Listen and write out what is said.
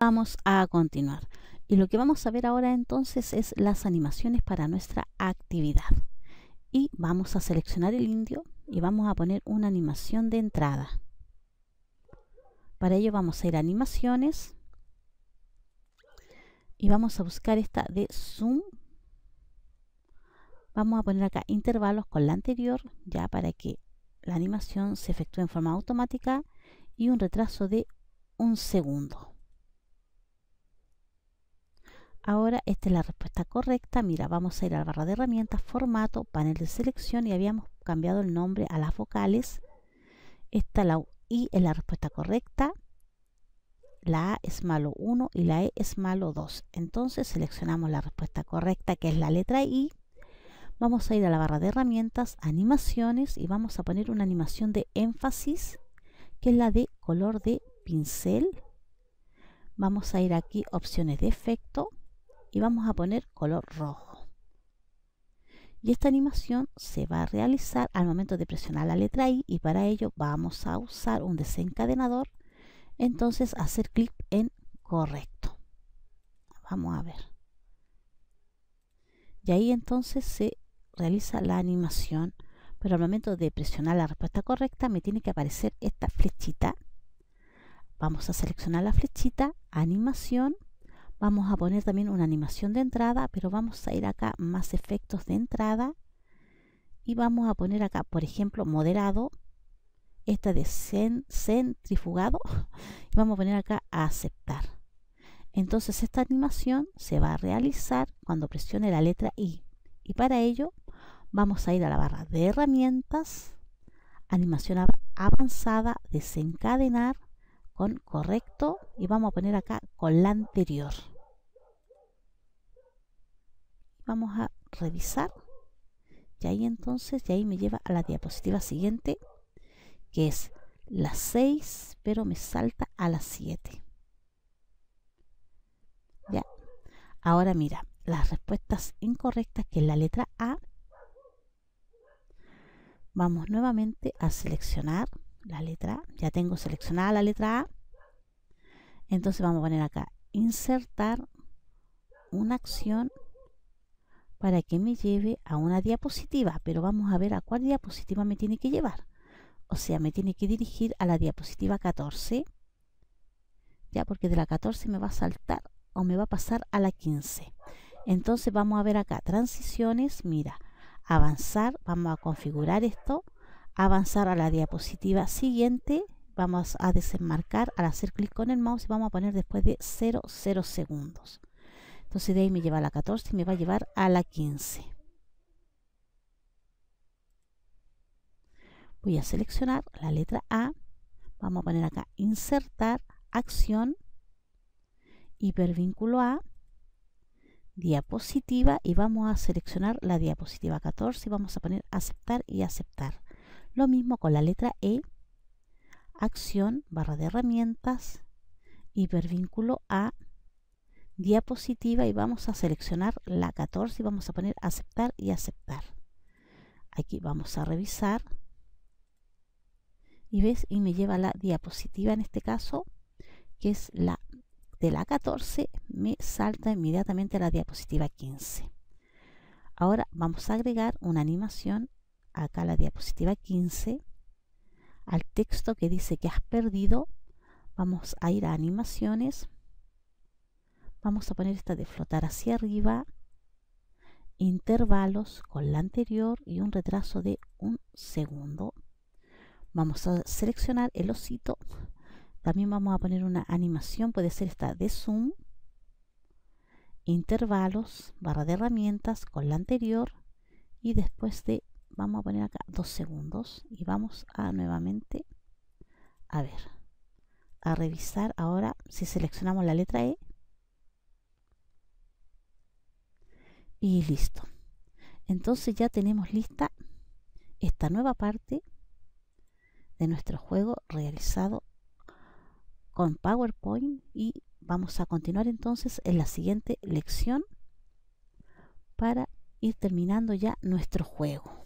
vamos a continuar. Y lo que vamos a ver ahora entonces es las animaciones para nuestra actividad. Y vamos a seleccionar el indio y vamos a poner una animación de entrada. Para ello vamos a ir a animaciones y vamos a buscar esta de zoom. Vamos a poner acá intervalos con la anterior ya para que la animación se efectúe en forma automática y un retraso de un segundo. Ahora esta es la respuesta correcta. Mira, vamos a ir a la barra de herramientas, formato, panel de selección y habíamos cambiado el nombre a las vocales. Esta la I es la respuesta correcta. La A es malo 1 y la E es malo 2. Entonces seleccionamos la respuesta correcta que es la letra I. Vamos a ir a la barra de herramientas, animaciones y vamos a poner una animación de énfasis que es la de color de pincel. Vamos a ir aquí opciones de efecto y vamos a poner color rojo. Y esta animación se va a realizar al momento de presionar la letra I y para ello vamos a usar un desencadenador. Entonces hacer clic en correcto. Vamos a ver. Y ahí entonces se realiza la animación. Pero al momento de presionar la respuesta correcta me tiene que aparecer esta flechita. Vamos a seleccionar la flechita, animación Vamos a poner también una animación de entrada, pero vamos a ir acá más efectos de entrada y vamos a poner acá, por ejemplo, moderado, esta de centrifugado y vamos a poner acá a aceptar. Entonces esta animación se va a realizar cuando presione la letra I y para ello vamos a ir a la barra de herramientas, animación avanzada, desencadenar correcto y vamos a poner acá con la anterior. Vamos a revisar y ahí entonces, y ahí me lleva a la diapositiva siguiente, que es la 6, pero me salta a la 7. Ya. Ahora mira, las respuestas incorrectas, que es la letra A, vamos nuevamente a seleccionar la letra, ya tengo seleccionada la letra A. Entonces vamos a poner acá, insertar una acción para que me lleve a una diapositiva, pero vamos a ver a cuál diapositiva me tiene que llevar. O sea, me tiene que dirigir a la diapositiva 14, ya porque de la 14 me va a saltar o me va a pasar a la 15. Entonces vamos a ver acá, transiciones, mira, avanzar, vamos a configurar esto, avanzar a la diapositiva siguiente. Vamos a desenmarcar al hacer clic con el mouse y vamos a poner después de 0, 0 segundos. Entonces de ahí me lleva a la 14 y me va a llevar a la 15. Voy a seleccionar la letra A. Vamos a poner acá insertar, acción, hipervínculo A, diapositiva y vamos a seleccionar la diapositiva 14 y vamos a poner aceptar y aceptar. Lo mismo con la letra E, acción, barra de herramientas, hipervínculo a diapositiva y vamos a seleccionar la 14 y vamos a poner aceptar y aceptar. Aquí vamos a revisar y ves y me lleva la diapositiva en este caso que es la de la 14 me salta inmediatamente a la diapositiva 15. Ahora vamos a agregar una animación acá la diapositiva 15, al texto que dice que has perdido, vamos a ir a animaciones, vamos a poner esta de flotar hacia arriba, intervalos con la anterior y un retraso de un segundo. Vamos a seleccionar el osito, también vamos a poner una animación, puede ser esta de zoom, intervalos, barra de herramientas con la anterior y después de vamos a poner acá dos segundos y vamos a nuevamente a ver a revisar ahora si seleccionamos la letra E y listo entonces ya tenemos lista esta nueva parte de nuestro juego realizado con PowerPoint y vamos a continuar entonces en la siguiente lección para ir terminando ya nuestro juego